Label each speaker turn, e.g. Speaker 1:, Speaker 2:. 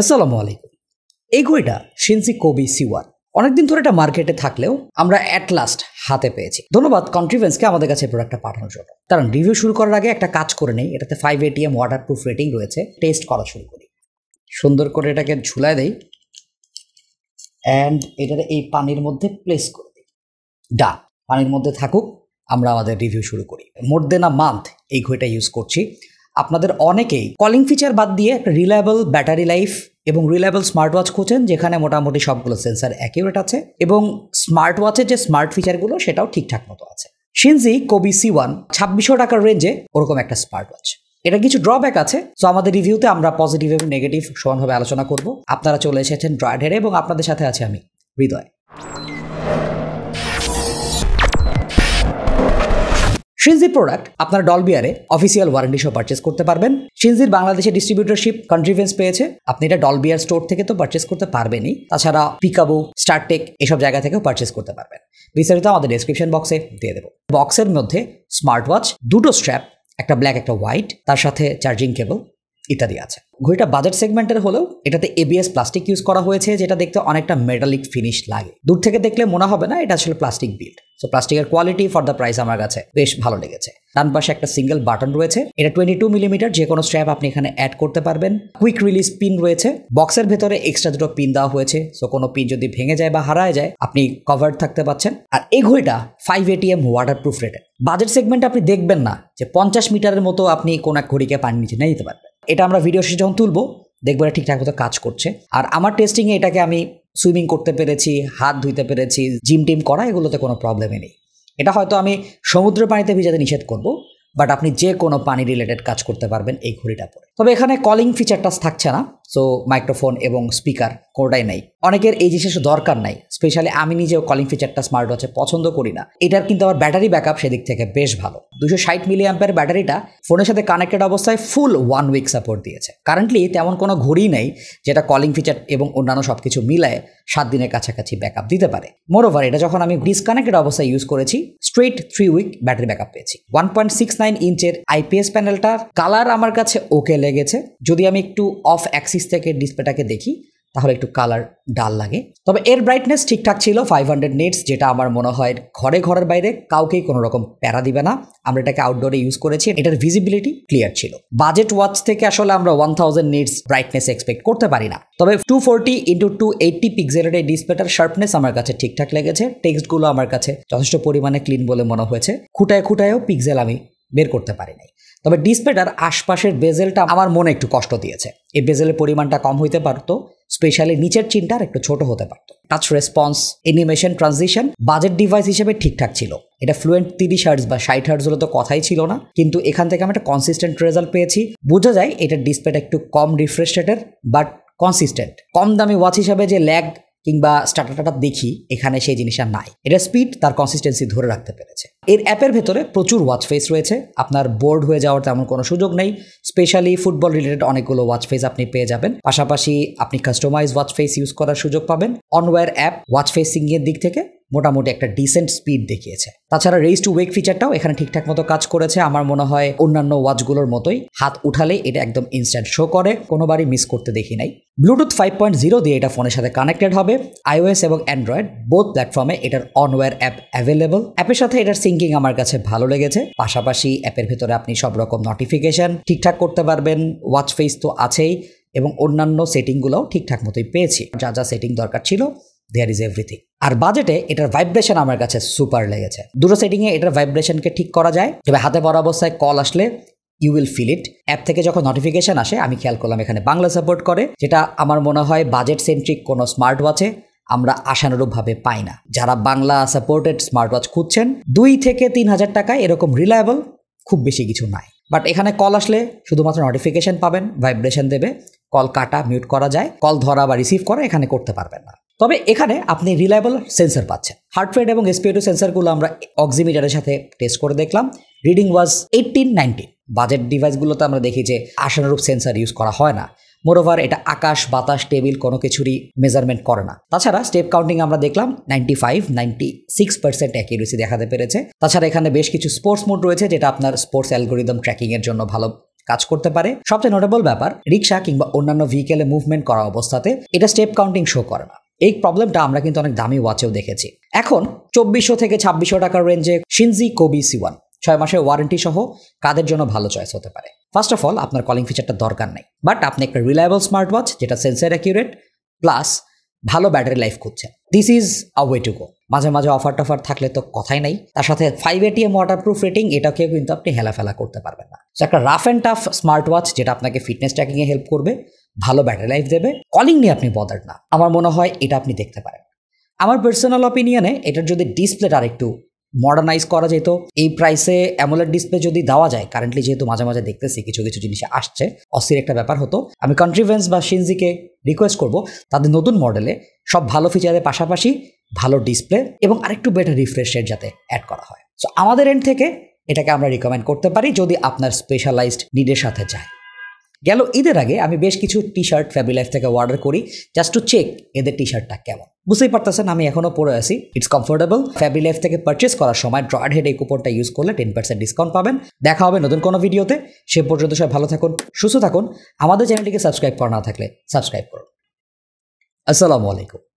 Speaker 1: আসসালামু আলাইকুম এই ঘড়িটা শিনসি কোবি সিওয়ান অনেকদিন ধরে এটা মার্কেটে থাকলেও আমরা অ্যাট লাস্ট হাতে পেয়েছি ধন্যবাদ কন্ট্রিভেন্সকে আমাদের কাছে প্রোডাক্টটা পাঠানোর জন্য কারণ রিভিউ শুরু করার আগে একটা কাজ করে নেই এটাতে five ATM water proof rating রয়েছে টেস্ট করা শুরু করি সুন্দর করে এটাকে ঝুলায় দেই অ্যান্ড এটাতে এই পানির মধ্যে প্লেস করে দিই ডা পানির মধ্যে থাকুক আমরা আমাদের রিভিউ শুরু করি মোর দেন আ মান্থ এই ঘড়িটা ইউজ করছি আপনাদের অনেকেই কলিং ফিচার বাদ দিয়ে একটা রিলায়েবল ব্যাটারি লাইফ এবং রিলায়েবল স্মার্ট ওয়াচ খুঁজছেন যেখানে মোটামুটি সবগুলো সেন্সার অ্যাকিউরেট আছে এবং স্মার্ট ওয়াচের যে স্মার্ট ফিচারগুলো সেটাও ঠিকঠাক মতো আছে সিনজি কোবি সি ওয়ান ছাব্বিশশো টাকার রেঞ্জে ওরকম একটা স্মার্ট ওয়াচ এটা কিছু ড্রব্যাক আছে সো আমাদের রিভিউতে আমরা পজিটিভ এবং নেগেটিভ সমানভাবে আলোচনা করব আপনারা চলে এসেছেন ড্রয়ার এবং আপনাদের সাথে আছে আমি হৃদয় সিনজির প্রোডাক্ট আপনার ডলবিয়ারে অফিসিয়াল ওয়ারেন্টি সহ পারচেস করতে পারবেন শিনজির বাংলাদেশে ডিস্ট্রিবিউটরশিপ কন্ট্রিভেন্স পেয়েছে আপনি এটা ডলবিয়ার স্টোর থেকে তো পারচেস করতে পারবেনই তাছাড়া পিকাবো স্টারটেক এসব জায়গা থেকেও পারচেস করতে পারবেন বিস্তারিত আমাদের ডিসক্রিপশন বক্সে দিয়ে দেবো বক্সের মধ্যে স্মার্ট ওয়াচ দুটো স্ট্র্যাপ একটা ব্ল্যাক একটা হোয়াইট তার সাথে চার্জিং কেবল ইত্যাদি আছে ঘড়িটা বাজেট সেগমেন্টের হলেও এটাতে এবিএস প্লাস্টিক ইউজ করা হয়েছে যেটা দেখতে অনেকটা মেটালিক ফিনিশ লাগে দূর থেকে দেখলে মনে হবে না এটা আসলে প্লাস্টিক বিল্ড সো প্লাস্টিকের কোয়ালিটি ফর দ্য প্রাইস আমার কাছে বেশ ভালো লেগেছে ডান পাশে একটা সিঙ্গেল বাটন রয়েছে এটা টোয়েন্টি টু মিলিমিটার যে কোনো স্ট্র্যাপ আপনি এখানে অ্যাড করতে পারবেন কুইক রিলিজ পিন রয়েছে বক্সের ভেতরে এক্সট্রা দুটো পিন দেওয়া হয়েছে সো কোনো পিন যদি ভেঙে যায় বা হারায় যায় আপনি কভার্ড থাকতে পাচ্ছেন আর এই ঘড়িটা five ATM water proof rated budget segment আপনি দেখবেন না যে পঞ্চাশ মিটারের মতো আপনি কোনো এক ঘড়িকে পানি নিচে নিয়ে যেতে পারবেন এটা আমরা ভিডিও শেষে যখন তুলবো দেখবো এটা ঠিকঠাক মতো কাজ করছে আর আমার টেস্টিংয়ে এটাকে আমি সুইমিং করতে পেরেছি হাত ধুইতে পেরেছি জিম টিম করা এগুলোতে কোনো প্রবলেমই নেই এটা হয়তো আমি সমুদ্র পানিতে ভিজাতে নিষেধ করব বাট আপনি যে কোনো পানি রিলেটেড কাজ করতে পারবেন এই ঘড়িটা পরে তবে এখানে কলিং ফিচারটা থাকছে না সো মাইক্রোফোন এবং স্পিকার কোনটাই নাই অনেকের এই জিনিস দরকার নাই স্পেশালি আমি নিজেও কলিং ফিচারটা স্মার্ট ওয়াচে পছন্দ করি না এটার কিন্তু আমার ব্যাটারি ব্যাকআপ সেদিক থেকে বেশ ভালো দুশো ষাট মিলি অ্যাম্পের ব্যাটারিটা ফোনের সাথে কানেক্টেড অবস্থায় ফুল ওয়ান উইক সাপোর্ট দিয়েছে কারেন্টলি তেমন কোনো ঘড়ি নেই যেটা কলিং ফিচার এবং অন্যান্য সব কিছু মিলায় সাত দিনের কাছাকাছি ব্যাকআপ দিতে পারে মোরওভার এটা যখন আমি ডিসকানেক্টেড অবস্থায় ইউজ করেছি straight three week battery backup পেয়েছি ওয়ান পয়েন্ট সিক্স নাইন ইঞ্চের আইপিএস প্যানেলটার কালার আমার কাছে ওকে লেগেছে যদি আমি একটু অফ অ্যাক্সিস অ্যাক্সিস থেকে ডিসপ্লেটাকে দেখি তাহলে একটু কালার ডাল লাগে তবে এর ব্রাইটনেস ঠিকঠাক ছিল ফাইভ হান্ড্রেড নেটস যেটা আমার মনে হয় ঘরে ঘরের বাইরে কাউকেই কোনো রকম প্যারা দিবে না আমরা এটাকে আউটডোরে ইউজ করেছি এটার ভিজিবিলিটি ক্লিয়ার ছিল বাজেট ওয়াচ থেকে আসলে আমরা one thousand nits brightness expect করতে পারি না তবে two forty into two eighty পিক্সেলের এই ডিসপ্লেটার শার্পনেস আমার কাছে ঠিকঠাক লেগেছে টেক্সটগুলো আমার কাছে যথেষ্ট পরিমাণে ক্লিন বলে মনে হয়েছে খুঁটায় খুঁটায়ও পিক্সেল আমি বের করতে পারি নাই তবে ডিসপ্লেটার আশপাশের বেজেলটা আমার মনে একটু কষ্ট দিয়েছে এই বেজেলের পরিমাণটা কম হইতে পারতো স্পেশালি নিচের চিন্তার একটু ছোট হতে পারতো touch response animation transition budget device হিসেবে ঠিকঠাক ছিল এটা ফ্লুয়েন্ট তিরিশ হার্টস বা ষাট হার্টস হলে তো কথাই ছিল না কিন্তু এখান থেকে আমি একটা কনসিস্টেন্ট রেজাল্ট পেয়েছি বোঝা যায় এটা ডিসপ্লেটা একটু কম রিফ্রেশ বাট কনসিস্টেন্ট কম দামি ওয়াচ হিসাবে যে ল্যাগ কিংবা স্টার্টারটা দেখি এখানে সেই জিনিসটা নাই এটা স্পিড তার কনসিস্টেন্সি ধরে রাখতে পেরেছে এর অ্যাপের ভেতরে প্রচুর ওয়াচ ফেস রয়েছে আপনার বোর্ড হয়ে যাওয়ার তেমন কোনো সুযোগ নেই স্পেশালি ফুটবল রিলেটেড অনেকগুলো ওয়াচ ফেস আপনি পেয়ে যাবেন পাশাপাশি আপনি কাস্টমাইজ ওয়াচ ফেস ইউজ করার সুযোগ পাবেন অনওয়্যার অ্যাপ ওয়াচ এর দিক থেকে মোটামুটি একটা ডিসেন্ট স্পিড দেখিয়েছে তাছাড়া রেস টু ওয়েক ফিচারটাও এখানে ঠিকঠাক মতো কাজ করেছে আমার মনে হয় অন্যান্য ওয়াচগুলোর মতোই হাত উঠালে এটা একদম ইনস্ট্যান্ট শো করে কোনোবারই মিস করতে দেখি নাই ব্লুটুথ ফাইভ পয়েন্ট জিরো দিয়ে এটা ফোনের সাথে কানেক্টেড হবে আইওএস এবং অ্যান্ড্রয়েড বোথ প্ল্যাটফর্মে এটার অনওয়্যার অ্যাপ অ্যাভেলেবল অ্যাপের সাথে এটার সিং থিঙ্কিং আমার কাছে ভালো লেগেছে পাশাপাশি অ্যাপের ভেতরে আপনি সব রকম নোটিফিকেশান ঠিকঠাক করতে পারবেন ওয়াচ ফেস তো আছেই এবং অন্যান্য সেটিংগুলোও ঠিকঠাক মতোই পেয়েছি যা যা সেটিং দরকার ছিল দেয়ার ইজ এভরিথিং আর বাজেটে এটার ভাইব্রেশন আমার কাছে সুপার লেগেছে দুটো সেটিংয়ে এটার ভাইব্রেশনকে ঠিক করা যায় তবে হাতে পড়া অবস্থায় কল আসলে you will feel it app থেকে যখন নোটিফিকেশান আসে আমি খেয়াল করলাম এখানে বাংলা সাপোর্ট করে যেটা আমার মনে হয় বাজেট সেন্ট্রিক কোনো স্মার্ট ওয়াচে আমরা আশানুরূপভাবে পাই না যারা বাংলা সাপোর্টেড স্মার্ট ওয়াচ খুঁজছেন দুই থেকে তিন হাজার টাকায় এরকম রিলায়েবল খুব বেশি কিছু নাই বাট এখানে কল আসলে শুধুমাত্র নোটিফিকেশন পাবেন ভাইব্রেশন দেবে কল কাটা মিউট করা যায় কল ধরা বা রিসিভ করা এখানে করতে পারবেন না তবে এখানে আপনি রিলায়েবল সেন্সার পাচ্ছেন হার্টফেড এবং এসপিওটু সেন্সারগুলো আমরা অক্সিমিটারের সাথে টেস্ট করে দেখলাম reading was eighteen nineteen budget ডিভাইসগুলোতে আমরা দেখি যে আশানুরূপ সেন্সার ইউজ করা হয় না মোরওভার এটা আকাশ বাতাস টেবিল কোনো কিছুরই মেজারমেন্ট করে না তাছাড়া স্টেপ কাউন্টিং আমরা দেখলাম ninety five ninety six percent accuracy দেখাতে পেরেছে তাছাড়া এখানে বেশ কিছু স্পোর্টস মোড রয়েছে যেটা আপনার স্পোর্টস অ্যালগোরিদম ট্র্যাকিংয়ের জন্য ভালো কাজ করতে পারে সবচেয়ে নোটেবল ব্যাপার রিক্সা কিংবা অন্যান্য ভেহিকেলে মুভমেন্ট করা অবস্থাতে এটা স্টেপ কাউন্টিং শো করে না এই প্রবলেমটা আমরা কিন্তু অনেক দামি ওয়াচেও দেখেছি এখন চব্বিশশো থেকে ছাব্বিশশো টাকার রেঞ্জে সিনজি কোবি সিওয়ান ছয় মাসের ওয়ারেন্টি সহ কাদের জন্য ভালো চয়েস হতে পারে ফার্স্ট অফ অল আপনার কলিং ফিচারটা দরকার নেই বাট আপনি একটা রিলায়েবল স্মার্ট ওয়াচ যেটা সেন্সার অ্যাকিউরেট প্লাস ভালো ব্যাটারি লাইফ খুঁজছেন this is a way to go মাঝে মাঝে অফার টফার থাকলে তো কথাই নাই তার সাথে five ATM water proof rating এটাকেও কিন্তু আপনি হেলাফেলা করতে পারবেন না একটা rough and tough smart watch যেটা আপনাকে ফিটনেস ট্র্যাকিংয়ে হেল্প করবে ভালো ব্যাটারি লাইফ দেবে কলিং নিয়ে আপনি বদার না আমার মনে হয় এটা আপনি দেখতে পারেন আমার পার্সোনাল অপিনিয়নে এটার যদি ডিসপ্লেটা আরেকটু মডার্নাইজ করা যেত এই প্রাইসে অ্যামোলেড ডিসপ্লে যদি দেওয়া যায় কারেন্টলি যেহেতু মাঝে মাঝে দেখতেছি কিছু কিছু জিনিস আসছে অস্থির একটা ব্যাপার হতো আমি কন্ট্রিভেন্স বা সিনজিকে রিকোয়েস্ট করব তাদের নতুন মডেলে সব ভালো ফিচারের পাশাপাশি ভালো ডিসপ্লে এবং আরেকটু বেটার রিফ্রেশ রেট যাতে অ্যাড করা হয় সো আমাদের এন্ড থেকে এটাকে আমরা রিকমেন্ড করতে পারি যদি আপনার স্পেশালাইজড নিডের সাথে যায় গেল ঈদের আগে আমি বেশ কিছু টি শার্ট ফ্যাবি লাইফ থেকে অর্ডার করি জাস্ট টু চেক এদের টি শার্টটা কেমন বুঝতেই পারতেছেন আমি এখনও পরে আছি ইটস কমফোর্টেবল ফ্যাবি লাইফ থেকে পারচেস করার সময় ড্রয়েড হেড এই কুপনটা ইউজ করলে টেন পার্সেন্ট ডিসকাউন্ট পাবেন দেখা হবে নতুন কোনো ভিডিওতে সে পর্যন্ত সবাই ভালো থাকুন সুস্থ থাকুন আমাদের চ্যানেলটিকে সাবস্ক্রাইব করা না থাকলে সাবস্ক্রাইব করুন আসসালামু আলাইকুম